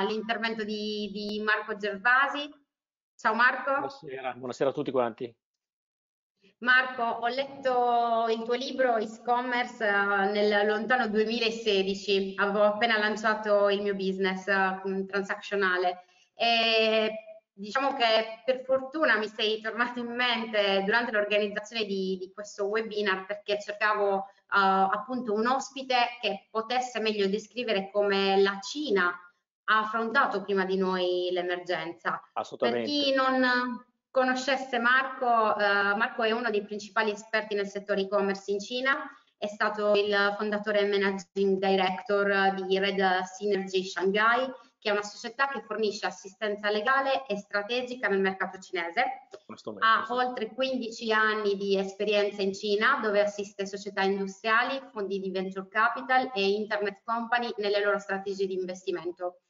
all'intervento di, di, Marco Gervasi. Ciao Marco. Buonasera. Buonasera a tutti quanti. Marco, ho letto il tuo libro e-commerce eh, nel lontano 2016, avevo appena lanciato il mio business mm, transazionale e diciamo che per fortuna mi sei tornato in mente durante l'organizzazione di, di questo webinar perché cercavo Uh, appunto un ospite che potesse meglio descrivere come la Cina ha affrontato prima di noi l'emergenza. Per chi non conoscesse Marco, eh, Marco è uno dei principali esperti nel settore e-commerce in Cina, è stato il fondatore e managing director di Red Synergy Shanghai, che è una società che fornisce assistenza legale e strategica nel mercato cinese. Momento, ha sì. oltre 15 anni di esperienza in Cina, dove assiste società industriali, fondi di venture capital e internet company nelle loro strategie di investimento.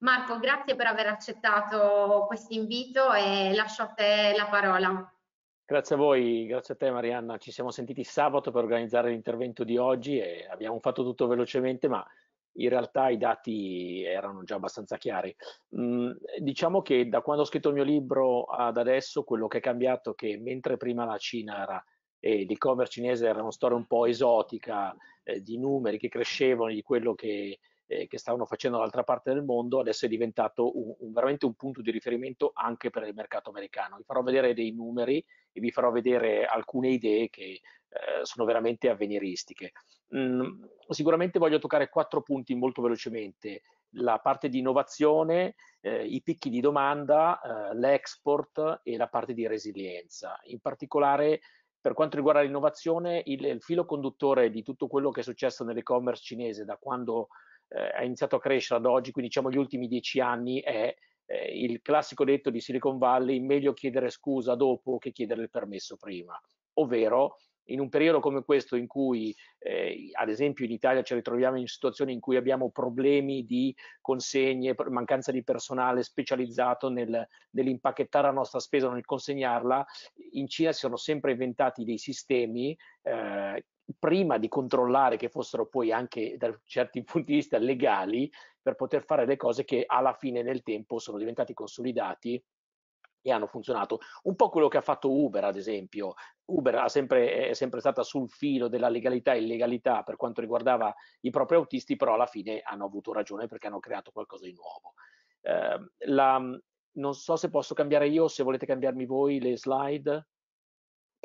Marco, grazie per aver accettato questo invito e lascio a te la parola. Grazie a voi, grazie a te Marianna. Ci siamo sentiti sabato per organizzare l'intervento di oggi e abbiamo fatto tutto velocemente, ma in realtà i dati erano già abbastanza chiari. Mm, diciamo che da quando ho scritto il mio libro ad adesso, quello che è cambiato è che mentre prima la Cina era e l'e-commerce cinese era una storia un po' esotica eh, di numeri che crescevano, di quello che eh, che stavano facendo dall'altra parte del mondo, adesso è diventato un, un, veramente un punto di riferimento anche per il mercato americano. Vi farò vedere dei numeri e vi farò vedere alcune idee che eh, sono veramente avveniristiche. Mm, sicuramente voglio toccare quattro punti molto velocemente. La parte di innovazione, eh, i picchi di domanda, eh, l'export e la parte di resilienza. In particolare per quanto riguarda l'innovazione, il, il filo conduttore di tutto quello che è successo nell'e-commerce cinese da quando eh, ha iniziato a crescere ad oggi, quindi diciamo gli ultimi dieci anni, è eh, il classico detto di Silicon Valley, meglio chiedere scusa dopo che chiedere il permesso prima, ovvero in un periodo come questo in cui eh, ad esempio in Italia ci ritroviamo in situazioni in cui abbiamo problemi di consegne, mancanza di personale specializzato nel, nell'impacchettare la nostra spesa, nel consegnarla, in Cina si sono sempre inventati dei sistemi eh, prima di controllare che fossero poi anche da certi punti di vista legali per poter fare le cose che alla fine nel tempo sono diventati consolidati e hanno funzionato. Un po' quello che ha fatto Uber, ad esempio. Uber sempre, è sempre stata sul filo della legalità e illegalità per quanto riguardava i propri autisti, però alla fine hanno avuto ragione perché hanno creato qualcosa di nuovo. Eh, la, non so se posso cambiare io, o se volete cambiarmi voi le slide.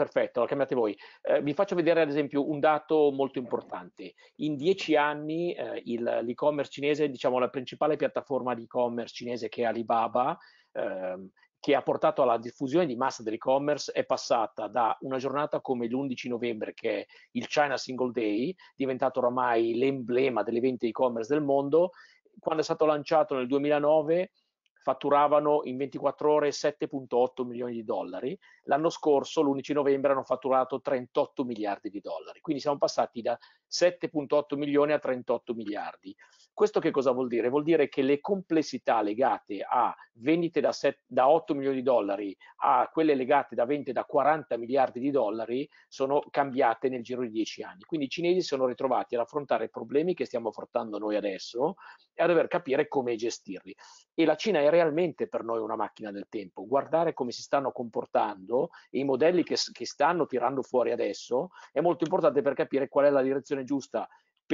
Perfetto, la chiamate voi. Eh, vi faccio vedere ad esempio un dato molto importante. In dieci anni eh, l'e-commerce cinese, diciamo la principale piattaforma di e-commerce cinese che è Alibaba, ehm, che ha portato alla diffusione di massa dell'e-commerce è passata da una giornata come l'11 novembre, che è il China Single Day, diventato oramai l'emblema dell'evento e-commerce del mondo, quando è stato lanciato nel 2009 fatturavano in 24 ore 7.8 milioni di dollari, l'anno scorso l'11 novembre hanno fatturato 38 miliardi di dollari, quindi siamo passati da 7.8 milioni a 38 miliardi. Questo che cosa vuol dire? Vuol dire che le complessità legate a vendite da, set, da 8 milioni di dollari a quelle legate da 20 da 40 miliardi di dollari sono cambiate nel giro di 10 anni. Quindi i cinesi sono ritrovati ad affrontare problemi che stiamo affrontando noi adesso e a dover capire come gestirli. E la Cina è realmente per noi una macchina del tempo. Guardare come si stanno comportando e i modelli che, che stanno tirando fuori adesso è molto importante per capire qual è la direzione giusta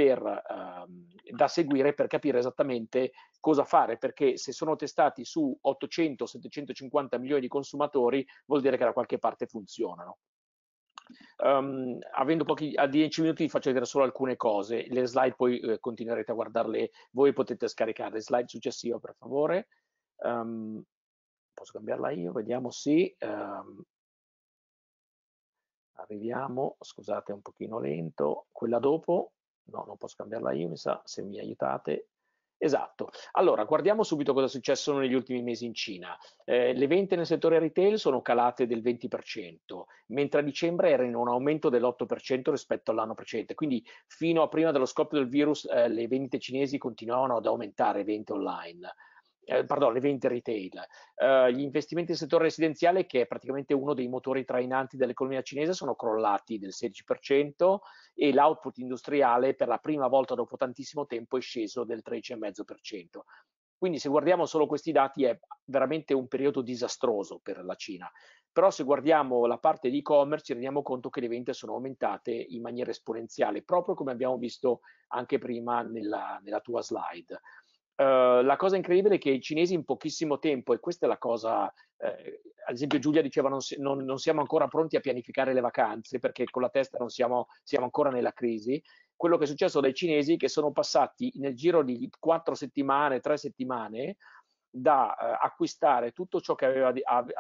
per, uh, da seguire per capire esattamente cosa fare, perché se sono testati su 800-750 milioni di consumatori vuol dire che da qualche parte funzionano. Um, avendo pochi, a 10 minuti vi faccio vedere solo alcune cose, le slide poi eh, continuerete a guardarle, voi potete scaricare le slide successive per favore. Um, posso cambiarla io? Vediamo, sì. Um, arriviamo, scusate un pochino lento, quella dopo no, non posso cambiarla io, mi sa, se mi aiutate. Esatto. Allora, guardiamo subito cosa è successo negli ultimi mesi in Cina. Eh, le vendite nel settore retail sono calate del 20%, mentre a dicembre era in un aumento dell'8% rispetto all'anno precedente. Quindi, fino a prima dello scoppio del virus, eh, le vendite cinesi continuavano ad aumentare, vendite online eh, pardon, le vendite retail, eh, gli investimenti nel settore residenziale, che è praticamente uno dei motori trainanti dell'economia cinese, sono crollati del 16% e l'output industriale per la prima volta dopo tantissimo tempo è sceso del 13,5%. Quindi se guardiamo solo questi dati è veramente un periodo disastroso per la Cina. Però se guardiamo la parte di e-commerce ci rendiamo conto che le vendite sono aumentate in maniera esponenziale, proprio come abbiamo visto anche prima nella, nella tua slide. Ehm, la cosa incredibile è che i cinesi in pochissimo tempo, e questa è la cosa, eh, ad esempio Giulia diceva non, si, non, non, siamo ancora pronti a pianificare le vacanze perché con la testa non siamo, siamo ancora nella crisi, quello che è successo dai cinesi che sono passati nel giro di quattro settimane, tre settimane, da eh, acquistare tutto ciò che aveva,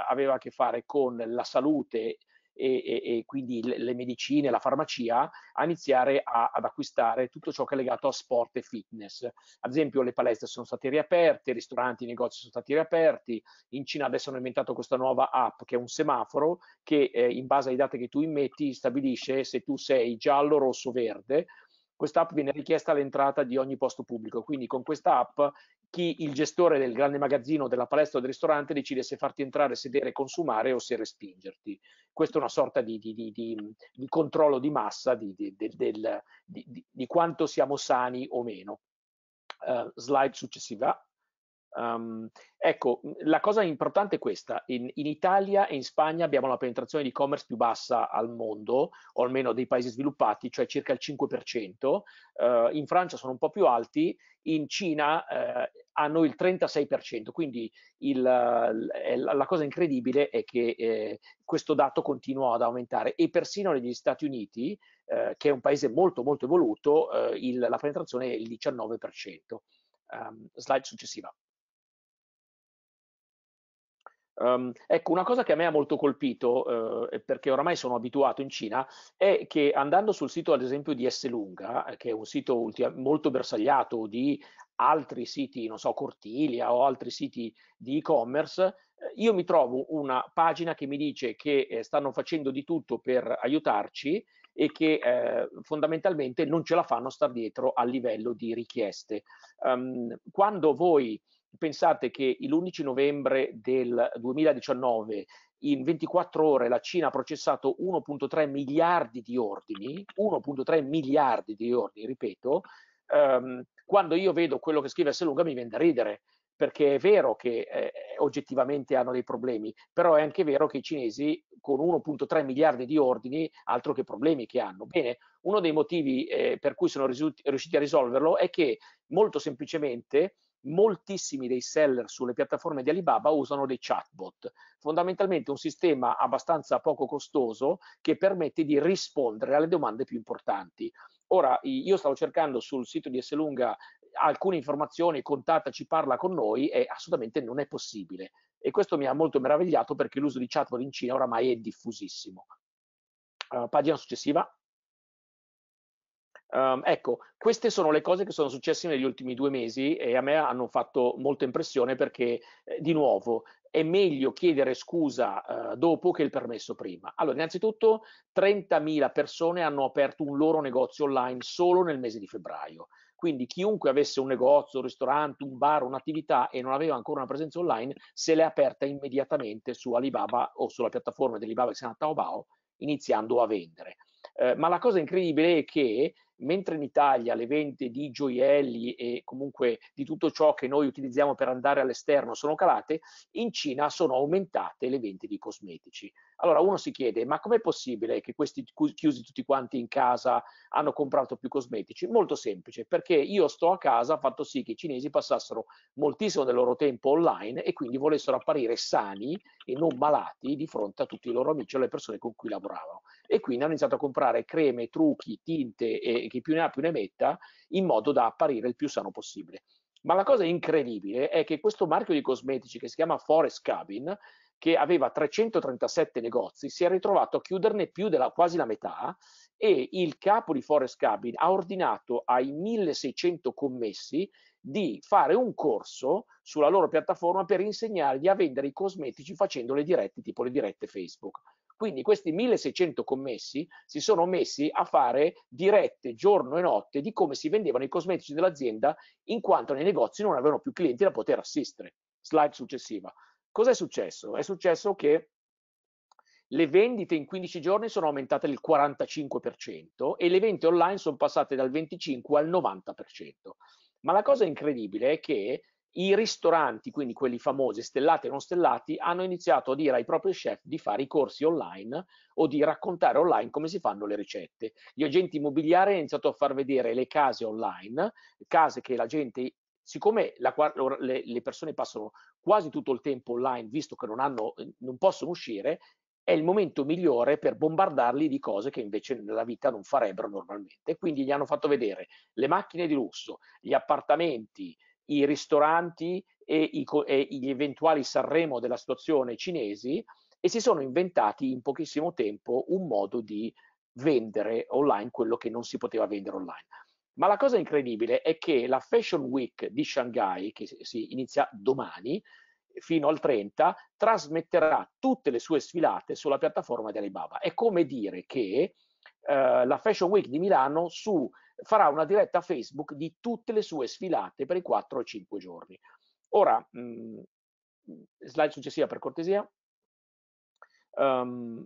aveva, a che fare con la salute e, e, e quindi le, medicine, la farmacia, a iniziare a, ad acquistare tutto ciò che è legato a sport e fitness. Ad esempio le palestre sono state riaperte, i ristoranti, i negozi sono stati riaperti, in Cina adesso hanno inventato questa nuova app che è un semaforo che eh, in base ai dati che tu immetti stabilisce se tu sei giallo, rosso, verde, quest'app viene richiesta all'entrata di ogni posto pubblico, quindi con questa app chi il gestore del grande magazzino, della palestra o del ristorante decide se farti entrare, sedere, consumare o se respingerti. Questa è una sorta di, di, di, di controllo di massa del, di quanto siamo sani o meno. Uh, slide successiva. Um, ecco, mm, la cosa importante è questa, in, in, Italia e in Spagna abbiamo la penetrazione di e-commerce più bassa al mondo, o almeno dei paesi sviluppati, cioè circa il 5%, uh, eh, in Francia sono un po' più alti, in Cina uh, hanno il 36%, quindi il, la, la cosa incredibile è che eh, questo dato continua ad aumentare e persino negli Stati Uniti, eh, che è un paese molto molto evoluto, eh, il, la penetrazione è il 19%. Um, ehm, slide successiva. Um, ecco, una cosa che a me ha molto colpito, eh, perché oramai sono abituato in Cina, è che andando sul sito ad esempio di S Lunga, eh, che è un sito molto bersagliato di altri siti, non so, Cortilia o altri siti di e-commerce, eh, io mi trovo una pagina che mi dice che eh, stanno facendo di tutto per aiutarci e che eh, fondamentalmente non ce la fanno star dietro a livello di richieste. Um, quando voi pensate che l'11 novembre del 2019 in 24 ore la Cina ha processato 1.3 miliardi di ordini, 1.3 miliardi di ordini, ripeto, ehm, quando io vedo quello che scrive Selunga mi viene da ridere, perché è vero che eh, oggettivamente hanno dei problemi, però è anche vero che i cinesi con 1.3 miliardi di ordini, altro che problemi che hanno. Bene, uno dei motivi eh, per cui sono risulti, riusciti a risolverlo è che molto semplicemente moltissimi dei seller sulle piattaforme di Alibaba usano dei chatbot, fondamentalmente un sistema abbastanza poco costoso che permette di rispondere alle domande più importanti. Ora, io stavo cercando sul sito di Esselunga alcune informazioni, contattaci, parla con noi, e assolutamente non è possibile. E questo mi ha molto meravigliato perché l'uso di chatbot in Cina oramai è diffusissimo. Uh, pagina successiva. Um, ecco, queste sono le cose che sono successe negli ultimi due mesi e a me hanno fatto molta impressione perché, eh, di nuovo, è meglio chiedere scusa eh, dopo che il permesso prima. Allora, innanzitutto 30.000 persone hanno aperto un loro negozio online solo nel mese di febbraio. Quindi chiunque avesse un negozio, un ristorante, un bar, un'attività e non aveva ancora una presenza online, se l'è aperta immediatamente su Alibaba o sulla piattaforma di che si chiama Taobao, iniziando a vendere. Eh, ma la cosa incredibile è che mentre in Italia le vendite di gioielli e comunque di tutto ciò che noi utilizziamo per andare all'esterno sono calate, in Cina sono aumentate le vendite di cosmetici. Allora uno si chiede, ma com'è possibile che questi chiusi tutti quanti in casa hanno comprato più cosmetici? Molto semplice, perché io sto a casa ha fatto sì che i cinesi passassero moltissimo del loro tempo online e quindi volessero apparire sani e non malati di fronte a tutti i loro amici o alle persone con cui lavoravano. E quindi hanno iniziato a comprare creme, trucchi, tinte e chi più ne ha più ne metta in modo da apparire il più sano possibile. Ma la cosa incredibile è che questo marchio di cosmetici che si chiama Forest Cabin che aveva 337 negozi, si è ritrovato a chiuderne più della quasi la metà e il capo di Forest Cabin ha ordinato ai 1600 commessi di fare un corso sulla loro piattaforma per insegnargli a vendere i cosmetici facendo le dirette tipo le dirette Facebook. Quindi questi 1600 commessi si sono messi a fare dirette giorno e notte di come si vendevano i cosmetici dell'azienda in quanto nei negozi non avevano più clienti da poter assistere. Slide successiva. Cosa è successo? È successo che le vendite in 15 giorni sono aumentate del 45% e le vendite online sono passate dal 25 al 90%. Ma la cosa incredibile è che i ristoranti, quindi quelli famosi, stellati e non stellati, hanno iniziato a dire ai propri chef di fare i corsi online o di raccontare online come si fanno le ricette. Gli agenti immobiliari hanno iniziato a far vedere le case online, case che la gente siccome la, le, le, persone passano quasi tutto il tempo online, visto che non, hanno, eh, non possono uscire, è il momento migliore per bombardarli di cose che invece nella vita non farebbero normalmente. Quindi gli hanno fatto vedere le macchine di lusso, gli appartamenti, i ristoranti e, i, e gli eventuali Sanremo della situazione cinesi e si sono inventati in pochissimo tempo un modo di vendere online quello che non si poteva vendere online. Ma la cosa incredibile è che la Fashion Week di Shanghai, che si inizia domani fino al 30, trasmetterà tutte le sue sfilate sulla piattaforma di Alibaba. È come dire che eh, la Fashion Week di Milano su, farà una diretta Facebook di tutte le sue sfilate per i 4 o 5 giorni. Ora, mh, mm, slide successiva per cortesia. Um,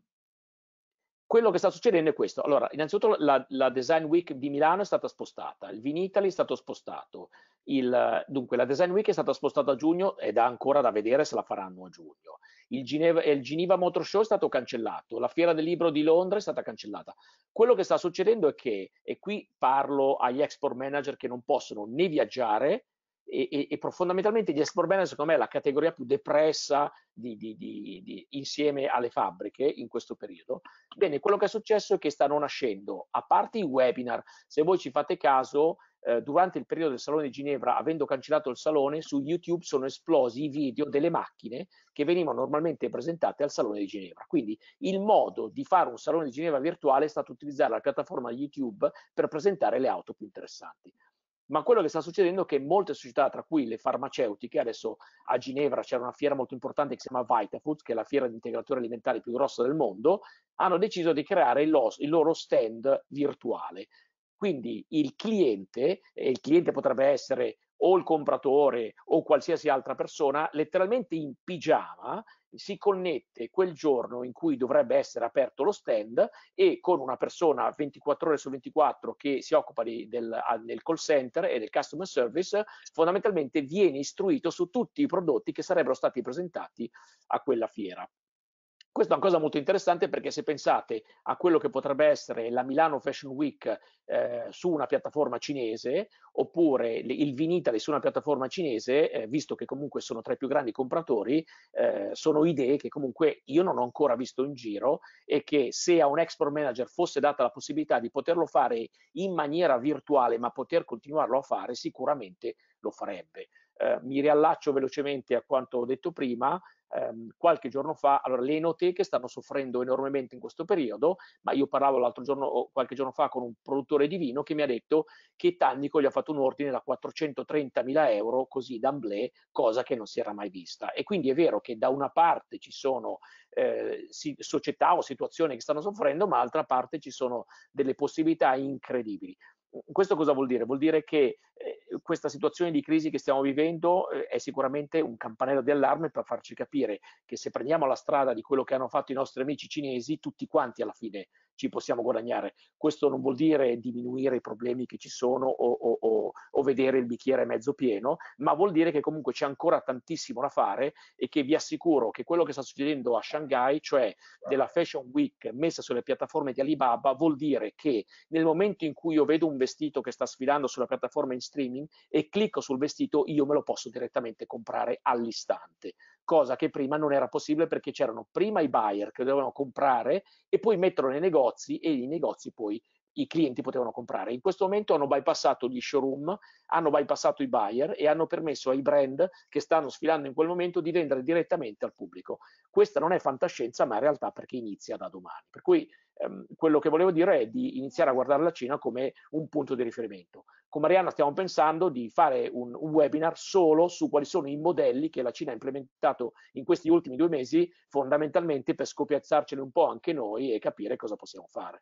quello che sta succedendo è questo. Allora, innanzitutto la, la, Design Week di Milano è stata spostata, il Vin Italy è stato spostato, il, dunque la Design Week è stata spostata a giugno ed ha ancora da vedere se la faranno a giugno. Il Geneva, il Geneva Motor Show è stato cancellato, la Fiera del Libro di Londra è stata cancellata. Quello che sta succedendo è che, e qui parlo agli export manager che non possono né viaggiare e, e, e, profondamentalmente gli export banner secondo me è la categoria più depressa di, di, di, insieme alle fabbriche in questo periodo. Bene, quello che è successo è che stanno nascendo, a parte i webinar, se voi ci fate caso, eh, durante il periodo del Salone di Ginevra, avendo cancellato il Salone, su YouTube sono esplosi i video delle macchine che venivano normalmente presentate al Salone di Ginevra. Quindi il modo di fare un Salone di Ginevra virtuale è stato utilizzare la piattaforma YouTube per presentare le auto più interessanti ma quello che sta succedendo è che molte società, tra cui le farmaceutiche, adesso a Ginevra c'era una fiera molto importante che si chiama VitaFoods, che è la fiera di integratori alimentari più grossa del mondo, hanno deciso di creare il, lo, il loro stand virtuale. Quindi il cliente, e il cliente potrebbe essere o il compratore o qualsiasi altra persona, letteralmente in pigiama, si connette quel giorno in cui dovrebbe essere aperto lo stand e con una persona 24 ore su 24 che si occupa di, del, ah, del call center e del customer service, fondamentalmente viene istruito su tutti i prodotti che sarebbero stati presentati a quella fiera. Questa è una cosa molto interessante perché se pensate a quello che potrebbe essere la Milano Fashion Week eh, su una piattaforma cinese oppure il Vinitali su una piattaforma cinese, eh, visto che comunque sono tra i più grandi compratori, eh, sono idee che comunque io non ho ancora visto in giro e che se a un export manager fosse data la possibilità di poterlo fare in maniera virtuale ma poter continuarlo a fare, sicuramente lo farebbe. Eh, mi riallaccio velocemente a quanto ho detto prima ehm, qualche giorno fa, allora le enoteche stanno soffrendo enormemente in questo periodo, ma io parlavo l'altro giorno, qualche giorno fa con un produttore di vino che mi ha detto che Tannico gli ha fatto un ordine da 430.000 euro così d'amblè, cosa che non si era mai vista. E quindi è vero che da una parte ci sono eh, società o situazioni che stanno soffrendo, ma d'altra parte ci sono delle possibilità incredibili. Questo cosa vuol dire? Vuol dire che eh, questa situazione di crisi che stiamo vivendo eh, è sicuramente un campanello di allarme per farci capire che se prendiamo la strada di quello che hanno fatto i nostri amici cinesi, tutti quanti alla fine ci possiamo guadagnare. Questo non vuol dire diminuire i problemi che ci sono o, o, o, o vedere il bicchiere mezzo pieno, ma vuol dire che comunque c'è ancora tantissimo da fare e che vi assicuro che quello che sta succedendo a Shanghai, cioè della Fashion Week messa sulle piattaforme di Alibaba, vuol dire che nel momento in cui io vedo un vestito che sta sfidando sulla piattaforma Instagram, streaming e clicco sul vestito, io me lo posso direttamente comprare all'istante, cosa che prima non era possibile perché c'erano prima i buyer che dovevano comprare e poi metterlo nei negozi e i negozi poi i clienti potevano comprare. In questo momento hanno bypassato gli showroom, hanno bypassato i buyer e hanno permesso ai brand che stanno sfilando in quel momento di vendere direttamente al pubblico. Questa non è fantascienza, ma è realtà perché inizia da domani. Per cui ehm, quello che volevo dire è di iniziare a guardare la Cina come un punto di riferimento. Con Mariana stiamo pensando di fare un, un webinar solo su quali sono i modelli che la Cina ha implementato in questi ultimi due mesi, fondamentalmente per scopiazzarceli un po' anche noi e capire cosa possiamo fare.